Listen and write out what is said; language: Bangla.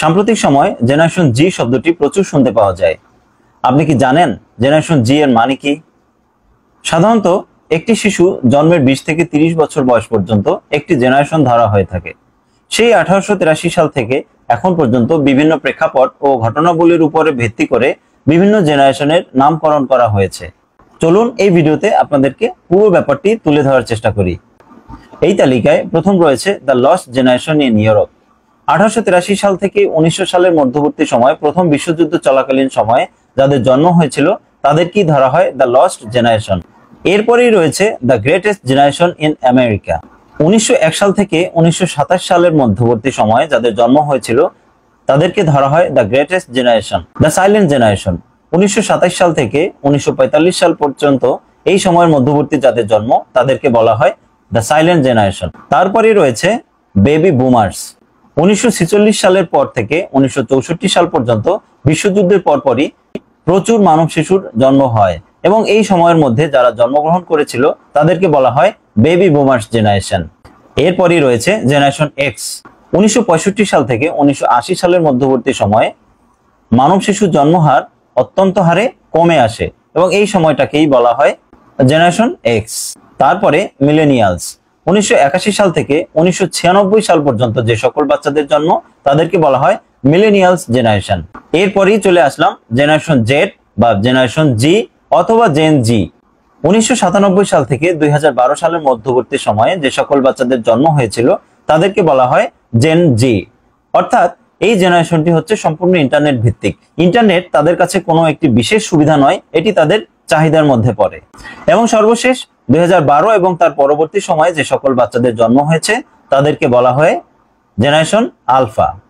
সাম্প্রতিক সময় জেনারেশন জি শব্দটি প্রচুর শুনতে পাওয়া যায় আপনি কি জানেন জেনারেশন জি এর মানে কি সাধারণত একটি শিশু জন্মের বিশ থেকে তিরিশ বছর বয়স পর্যন্ত একটি জেনারেশন ধরা হয়ে থাকে সেই আঠারোশো সাল থেকে এখন পর্যন্ত বিভিন্ন প্রেক্ষাপট ও ঘটনাবলীর উপরে ভিত্তি করে বিভিন্ন জেনারেশনের নামকরণ করা হয়েছে চলুন এই ভিডিওতে আপনাদেরকে পুরো ব্যাপারটি তুলে ধরার চেষ্টা করি এই তালিকায় প্রথম রয়েছে the lost generation in Europe আঠারোশো সাল থেকে উনিশশো সালের মধ্যবর্তী সময় প্রথম বিশ্বযুদ্ধ চলাকালীন সময়ে যাদের জন্ম হয়েছিল তাদের কি ধরা হয় দ্য লস্ট জেনারেশন এরপরেই রয়েছে the greatest generation in America উনিশশো সাল থেকে উনিশশো সালের মধ্যবর্তী সময়ে যাদের জন্ম হয়েছিল তাদেরকে ধরা হয় the greatest generation the silent generation উনিশশো সাল থেকে উনিশশো সাল পর্যন্ত এই সময়ের মধ্যবর্তী যাদের জন্ম তাদেরকে বলা হয় দ্য সাইলেন্ট জেনারেশন তারপরে রয়েছে বেবি বুমার্স উনিশশো সালের পর থেকে উনিশশো সাল পর্যন্ত বিশ্বযুদ্ধের পরপরই প্রচুর মানব শিশুর জন্ম হয় এবং এই সময়ের মধ্যে যারা জন্মগ্রহণ করেছিল তাদেরকে বলা হয় বেবি বুমার্স জেনারেশন এরপরই রয়েছে জেনারেশন এক্স উনিশশো সাল থেকে উনিশশো সালের মধ্যবর্তী সময়ে মানব শিশুর জন্মহার অত্যন্ত হারে কমে আসে এবং এই সময়টাকেই বলা হয় জেনারেশন এক্স তারপরে মিলেনিয়ালস উনিশশো সাল থেকে উনিশশো সাল পর্যন্ত যে সকল বাচ্চাদের জন্ম তাদেরকে বলা হয় মিলেনিয়ালস জেনারেশন এরপরই চলে আসলাম জেনারেশন জেড বা জেনারেশন জি অথবা জেন জি উনিশশো সাল থেকে দুই সালের মধ্যবর্তী সময়ে যে সকল বাচ্চাদের জন্ম হয়েছিল তাদেরকে বলা হয় জেন জি অর্থাৎ এই জেনারেশনটি হচ্ছে সম্পূর্ণ ইন্টারনেট ভিত্তিক ইন্টারনেট তাদের কাছে কোনো একটি বিশেষ সুবিধা নয় এটি তাদের চাহিদার মধ্যে পড়ে এবং সর্বশেষ দুই এবং তার পরবর্তী সময়ে যে সকল বাচ্চাদের জন্ম হয়েছে তাদেরকে বলা হয় জেনারেশন আলফা